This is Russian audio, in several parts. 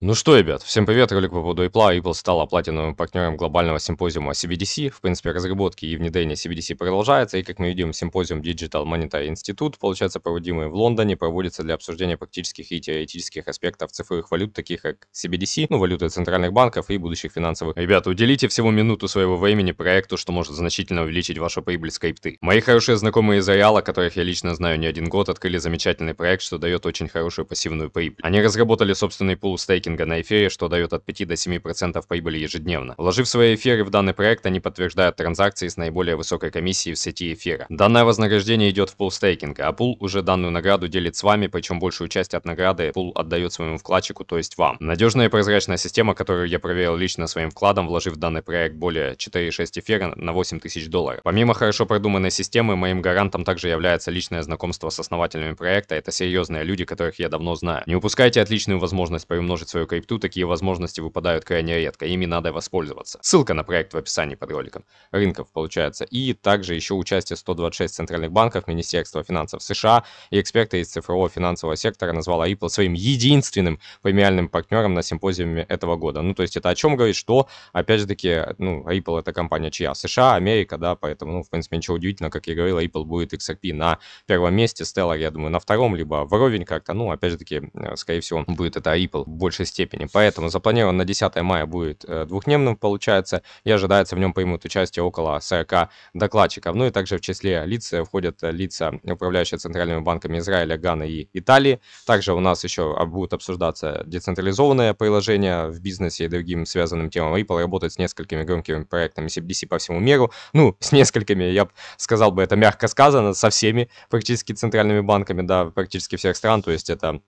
Ну что, ребят, всем привет, ролик по поводу Apple. Apple стала платиновым партнером глобального симпозиума CBDC. В принципе, разработки и внедрение CBDC продолжается, и, как мы видим, симпозиум Digital Monetary Institute, получается, проводимый в Лондоне, проводится для обсуждения практических и теоретических аспектов цифровых валют, таких как CBDC, ну, валюты центральных банков и будущих финансовых. Ребята, уделите всего минуту своего времени проекту, что может значительно увеличить вашу прибыль с крипты. Мои хорошие знакомые из Реала, которых я лично знаю не один год, открыли замечательный проект, что дает очень хорошую пассивную прибыль. Они разработали собственный пул стейки маркетинга на эфире, что дает от 5 до 7% прибыли ежедневно. Вложив свои эфиры в данный проект, они подтверждают транзакции с наиболее высокой комиссией в сети эфира. Данное вознаграждение идет в пул стейкинга, а пул уже данную награду делит с вами, причем большую часть от награды пул отдает своему вкладчику, то есть вам. Надежная и прозрачная система, которую я проверил лично своим вкладом, вложив в данный проект более 4,6 эфира на 8 тысяч долларов. Помимо хорошо продуманной системы, моим гарантом также является личное знакомство с основателями проекта. Это серьезные люди, которых я давно знаю. Не упускайте отличную возможность приумножить свою свою крипту, такие возможности выпадают крайне редко, ими надо воспользоваться. Ссылка на проект в описании под роликом. Рынков получается. И также еще участие 126 центральных банков, Министерства финансов США и эксперты из цифрового финансового сектора назвала Ripple своим единственным премиальным партнером на симпозиуме этого года. Ну, то есть это о чем говорит, что, опять же таки, ну, Ripple это компания чья? США, Америка, да, поэтому, ну, в принципе, ничего удивительного, как я говорил, Ripple будет XRP на первом месте, Stellar, я думаю, на втором, либо вровень как-то, ну, опять же таки, э, скорее всего, будет это Ripple больше степени. Поэтому запланирован на 10 мая будет э, двухдневным, получается, и ожидается в нем примут участие около 40 докладчиков. Ну и также в числе лиц э, входят э, лица, управляющие центральными банками Израиля, Ганы и Италии. Также у нас еще будут обсуждаться децентрализованные приложения в бизнесе и другим связанным темам, и поработать с несколькими громкими проектами CBDC по всему миру. Ну, с несколькими, я бы сказал бы, это мягко сказано, со всеми практически центральными банками, да, практически всех стран, то есть это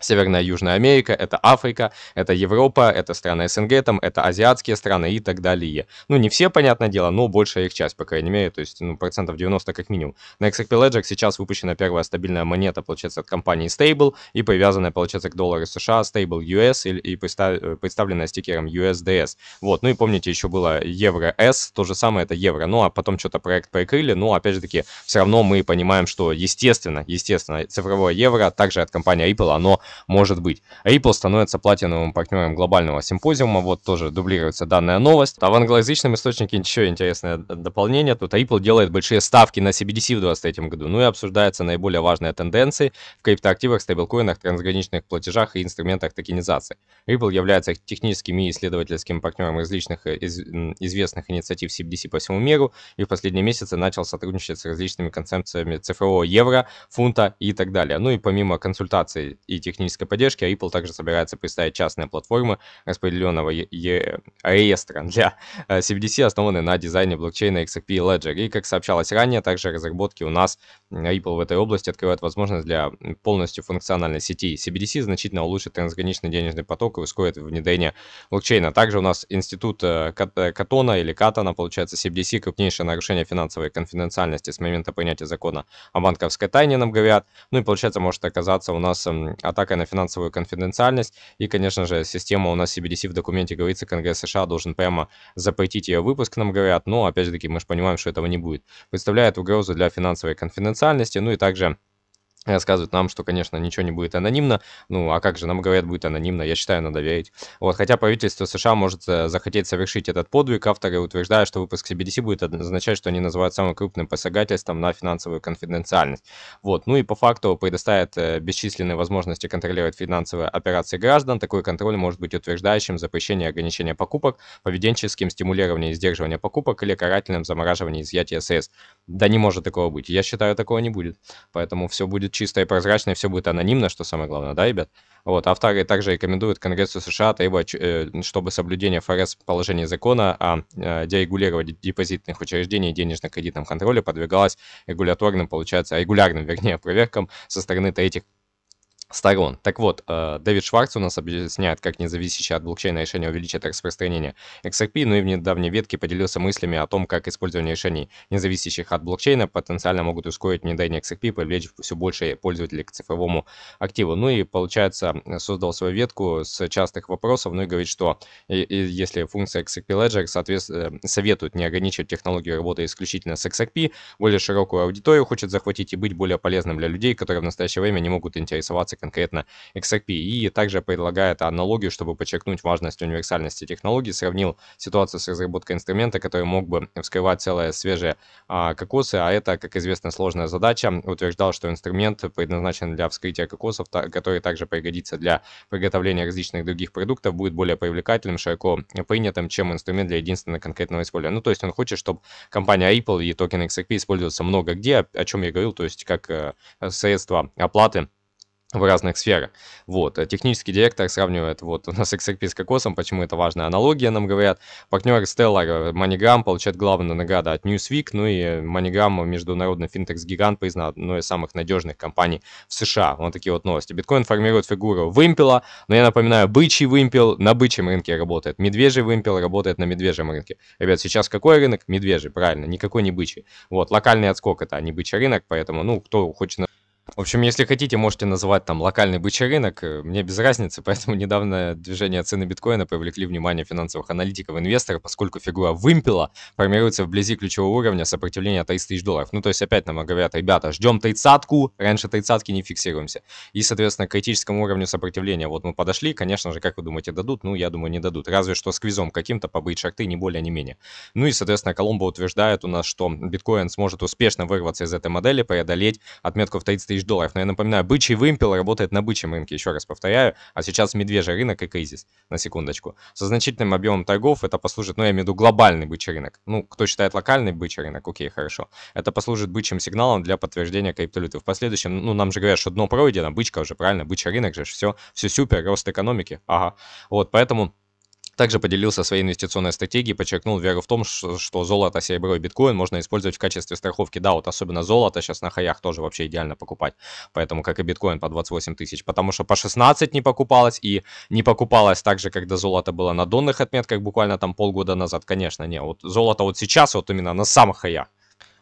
Северная и Южная Америка, это Африка, это Европа, это страны СНГ, там, это азиатские страны и так далее. Ну, не все, понятное дело, но большая их часть, по крайней мере, то есть, ну, процентов 90 как минимум. На XRP Ledger сейчас выпущена первая стабильная монета, получается, от компании Stable и привязанная, получается, к доллару США Stable US и, и э, представленная стикером USDS. Вот, ну и помните, еще было Евро S, то же самое, это Евро, ну, а потом что-то проект прикрыли, но, ну, опять же таки, все равно мы понимаем, что, естественно, естественно, цифровое евро, также от компании Ripple, оно может быть. Apple становится платиновым партнером глобального симпозиума, вот тоже дублируется данная новость. А в англоязычном источнике еще интересное дополнение, тут Apple делает большие ставки на CBDC в 2023 году, ну и обсуждается наиболее важные тенденции в криптоактивах, стейблкоинах, трансграничных платежах и инструментах токенизации. Apple является техническим и исследовательским партнером различных из, э, известных инициатив CBDC по всему миру и в последние месяцы начал сотрудничать с различными концепциями ЦФО евро, фунта и так далее. Ну и помимо консультаций и технических технической поддержки, А Ripple также собирается представить частные платформы распределенного е- е- реестра для CBDC, э, основанные на дизайне блокчейна XRP и Ledger. И, как сообщалось ранее, также разработки у нас Ripple в этой области открывают возможность для полностью функциональной сети. CBDC значительно улучшит трансграничный денежный поток и ускорит внедрение блокчейна. Также у нас институт э, э, Катона или Катана, получается, CBDC, крупнейшее нарушение финансовой конфиденциальности с момента принятия закона о банковской тайне, нам говорят. Ну и, получается, может оказаться у нас атака атака на финансовую конфиденциальность. И, конечно же, система у нас CBDC в документе говорится, Конгресс США должен прямо запретить ее выпуск, нам говорят. Но, опять же таки, мы же понимаем, что этого не будет. Представляет угрозу для финансовой конфиденциальности, ну и также рассказывают нам, что, конечно, ничего не будет анонимно. Ну, а как же, нам говорят, будет анонимно, я считаю, надо верить. Вот, хотя правительство США может э, захотеть совершить этот подвиг, авторы утверждают, что выпуск CBDC будет означать, что они называют самым крупным посягательством на финансовую конфиденциальность. Вот, ну и по факту предоставят э, бесчисленные возможности контролировать финансовые операции граждан. Такой контроль может быть утверждающим запрещение ограничения покупок, поведенческим стимулированием и сдерживанием покупок или карательным замораживанием изъятия СС. Да не может такого быть. Я считаю, такого не будет. Поэтому все будет чистое и прозрачное, все будет анонимно, что самое главное, да, ребят? Вот, авторы также рекомендуют Конгрессу США требовать, э, чтобы соблюдение ФРС положения закона о э, дерегулировании депозитных учреждений и денежно-кредитном контроле подвергалось регуляторным, получается, регулярным, вернее, проверкам со стороны третьих сторон. Так вот, э, Дэвид Шварц у нас объясняет, как независящее от блокчейна решение увеличит распространение XRP, ну и в недавней ветке поделился мыслями о том, как использование решений, независящих от блокчейна, потенциально могут ускорить внедрение XRP, привлечь все больше пользователей к цифровому активу. Ну и, получается, создал свою ветку с частых вопросов, ну и говорит, что и, и если функция XRP Ledger соответ... Э, советует не ограничивать технологию работы исключительно с XRP, более широкую аудиторию хочет захватить и быть более полезным для людей, которые в настоящее время не могут интересоваться касается конкретно XRP. И также предлагает аналогию, чтобы подчеркнуть важность универсальности технологии. сравнил ситуацию с разработкой инструмента, который мог бы вскрывать целые свежие а, кокосы, а это, как известно, сложная задача. Утверждал, что инструмент предназначен для вскрытия кокосов, та, который также пригодится для приготовления различных других продуктов, будет более привлекательным, широко принятым, чем инструмент для единственного конкретного использования. Ну, то есть он хочет, чтобы компания Apple и токен XRP используются много где, о чем я говорил, то есть как э, средство оплаты в разных сферах. Вот, э, технический директор сравнивает вот у нас XRP с кокосом, почему это важная аналогия, нам говорят. Партнер Stellar э, MoneyGram получает главную награду от Newsweek, ну и MoneyGram международный финтекс-гигант признан одной из самых надежных компаний в США. Вот такие вот новости. Биткоин формирует фигуру вымпела, но я напоминаю, бычий вымпел на бычьем рынке работает, медвежий вымпел работает на медвежьем рынке. Ребят, сейчас какой рынок? Медвежий, правильно, никакой не бычий. Вот, локальный отскок это, а не бычий рынок, поэтому, ну, кто хочет в общем, если хотите, можете называть там локальный бычий рынок, э, мне без разницы, поэтому недавно движение цены биткоина привлекли внимание финансовых аналитиков и инвесторов, поскольку фигура вымпела формируется вблизи ключевого уровня сопротивления 30 тысяч долларов. Ну, то есть опять нам говорят, ребята, ждем тридцатку, раньше тридцатки не фиксируемся. И, соответственно, к критическому уровню сопротивления вот мы подошли, конечно же, как вы думаете, дадут? Ну, я думаю, не дадут. Разве что с квизом каким-то побыть шарты, не более, не менее. Ну и, соответственно, Коломбо утверждает у нас, что биткоин сможет успешно вырваться из этой модели, преодолеть отметку в 30 тысяч долларов. Но я напоминаю, бычий вымпел работает на бычьем рынке, еще раз повторяю, а сейчас медвежий рынок и кризис, на секундочку. Со значительным объемом торгов это послужит, ну я имею в виду глобальный бычий рынок. Ну, кто считает локальный бычий рынок, окей, хорошо. Это послужит бычьим сигналом для подтверждения криптовалюты. В последующем, ну нам же говорят, что дно пройдено, бычка уже, правильно, бычий рынок же, все, все супер, рост экономики, ага. Вот, поэтому также поделился своей инвестиционной стратегией, подчеркнул веру в том, что золото, серебро и биткоин можно использовать в качестве страховки. Да, вот особенно золото сейчас на хаях тоже вообще идеально покупать. Поэтому как и биткоин по 28 тысяч. Потому что по 16 не покупалось и не покупалось так же, когда золото было на донных отметках буквально там полгода назад. Конечно, не. Вот золото вот сейчас вот именно на самых хаях.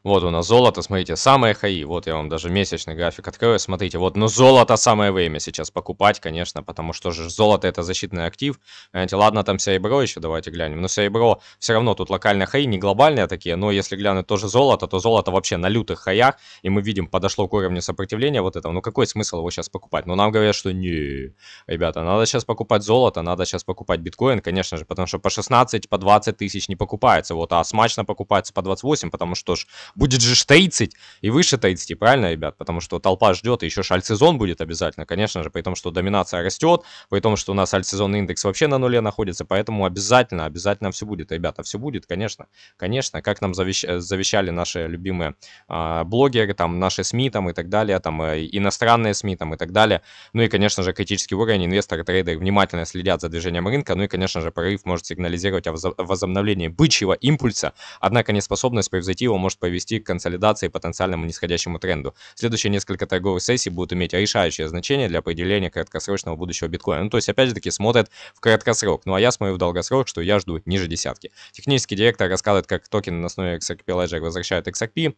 Вот у нас золото, смотрите, самое хаи. Вот я вам даже месячный график открою, смотрите. Вот, но ну, золото самое время сейчас покупать, конечно, потому что же золото это защитный актив. Понимаете, ладно, там серебро еще, давайте глянем. Но серебро все равно тут локальные хаи, не глобальные такие, но если глянуть тоже золото, то золото вообще на лютых хаях. И мы видим, подошло к уровню сопротивления вот этого. Ну какой смысл его сейчас покупать? Но ну, нам говорят, что не, ребята, надо сейчас покупать золото, надо сейчас покупать биткоин, конечно же, потому что по 16, по 20 тысяч не покупается. Вот, а смачно покупается по 28, потому что ж Будет же 30 и выше 30, правильно, ребят? Потому что толпа ждет, и еще ж альтсезон будет обязательно, конечно же, при том, что доминация растет, при том, что у нас альтсезонный индекс вообще на нуле находится, поэтому обязательно, обязательно все будет, ребята, все будет, конечно, конечно, как нам завещ... Э, завещали наши любимые э, блогеры, там, наши СМИ, там, и так далее, там, э, иностранные СМИ, там, и так далее. Ну и, конечно же, критический уровень, инвесторы, трейдеры внимательно следят за движением рынка, ну и, конечно же, прорыв может сигнализировать о возобновлении бычьего импульса, однако неспособность превзойти его может повести привести к консолидации и потенциальному нисходящему тренду. Следующие несколько торговых сессий будут иметь решающее значение для определения краткосрочного будущего биткоина. Ну, то есть, опять же таки, смотрят в краткосрок. Ну, а я смотрю в долгосрок, что я жду ниже десятки. Технический директор рассказывает, как токены на основе XRP Ledger возвращают XRP,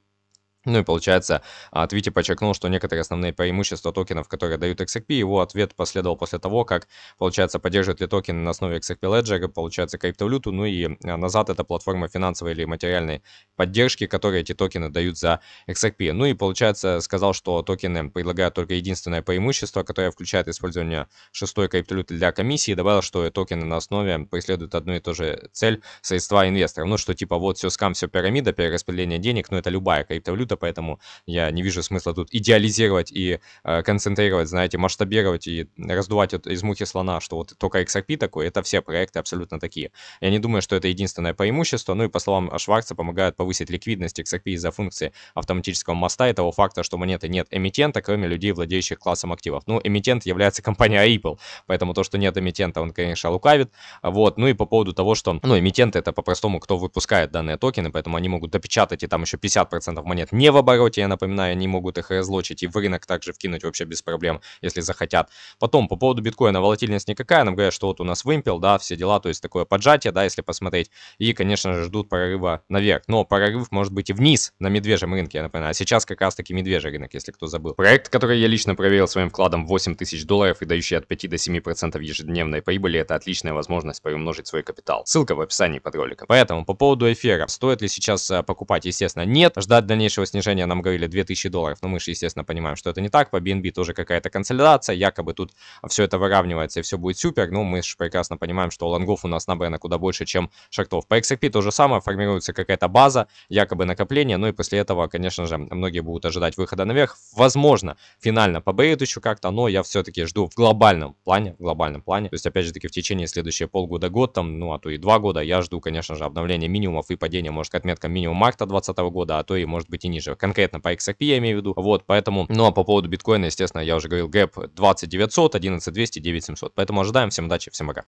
ну и получается, а, от Твити подчеркнул, что некоторые основные преимущества токенов, которые дают XRP, его ответ последовал после того, как, получается, поддерживает ли токены на основе XRP Ledger, получается, криптовалюту, ну и а, назад это платформа финансовой или материальной поддержки, которые эти токены дают за XRP. Ну и, получается, сказал, что токены предлагают только единственное преимущество, которое включает использование шестой криптовалюты для комиссии, и добавил, что токены на основе преследуют одну и ту же цель – средства инвесторов. Ну что типа вот все скам, все пирамида, перераспределение денег, но ну, это любая криптовалюта, продукта, поэтому я не вижу смысла тут идеализировать и э, концентрировать, знаете, масштабировать и раздувать вот из мухи слона, что вот только XRP такой, это все проекты абсолютно такие. Я не думаю, что это единственное преимущество, ну и по словам Шварца, помогают повысить ликвидность XRP из-за функции автоматического моста и того факта, что монеты нет эмитента, кроме людей, владеющих классом активов. Ну, эмитент является компания Ripple, поэтому то, что нет эмитента, он, конечно, лукавит. Вот, ну и по поводу того, что, ну, эмитент это по-простому, кто выпускает данные токены, поэтому они могут допечатать и там еще 50% монет не не в обороте, я напоминаю, они могут их разлочить и в рынок также вкинуть вообще без проблем, если захотят. Потом, по поводу биткоина, волатильность никакая, нам говорят, что вот у нас вымпел, да, все дела, то есть такое поджатие, да, если посмотреть. И, конечно же, ждут прорыва наверх, но прорыв может быть и вниз на медвежьем рынке, я напоминаю. А сейчас как раз-таки медвежий рынок, если кто забыл. Проект, который я лично проверил своим вкладом 8 тысяч долларов и дающий от 5 до 7% процентов ежедневной прибыли, это отличная возможность приумножить свой капитал. Ссылка в описании под роликом. Поэтому, по поводу эфира, стоит ли сейчас э, покупать, естественно, нет. Ждать дальнейшего снижения снижение нам говорили 2000 долларов, но мы же, естественно, понимаем, что это не так. По BNB тоже какая-то консолидация, якобы тут все это выравнивается и все будет супер, но ну, мы же прекрасно понимаем, что лонгов у нас на Бена куда больше, чем шортов. По XRP то же самое, формируется какая-то база, якобы накопление, ну и после этого, конечно же, многие будут ожидать выхода наверх. Возможно, финально по Бейт еще как-то, но я все-таки жду в глобальном плане, в глобальном плане. То есть, опять же таки, в течение следующие полгода-год, там, ну, а то и два года, я жду, конечно же, обновления минимумов и падения, может, отметка минимум марта 2020 года, а то и, может быть, и не ниже. Конкретно по XRP я имею в виду. Вот, поэтому, ну а по поводу биткоина, естественно, я уже говорил, гэп 2900, 11200, 9700. Поэтому ожидаем. Всем удачи, всем пока.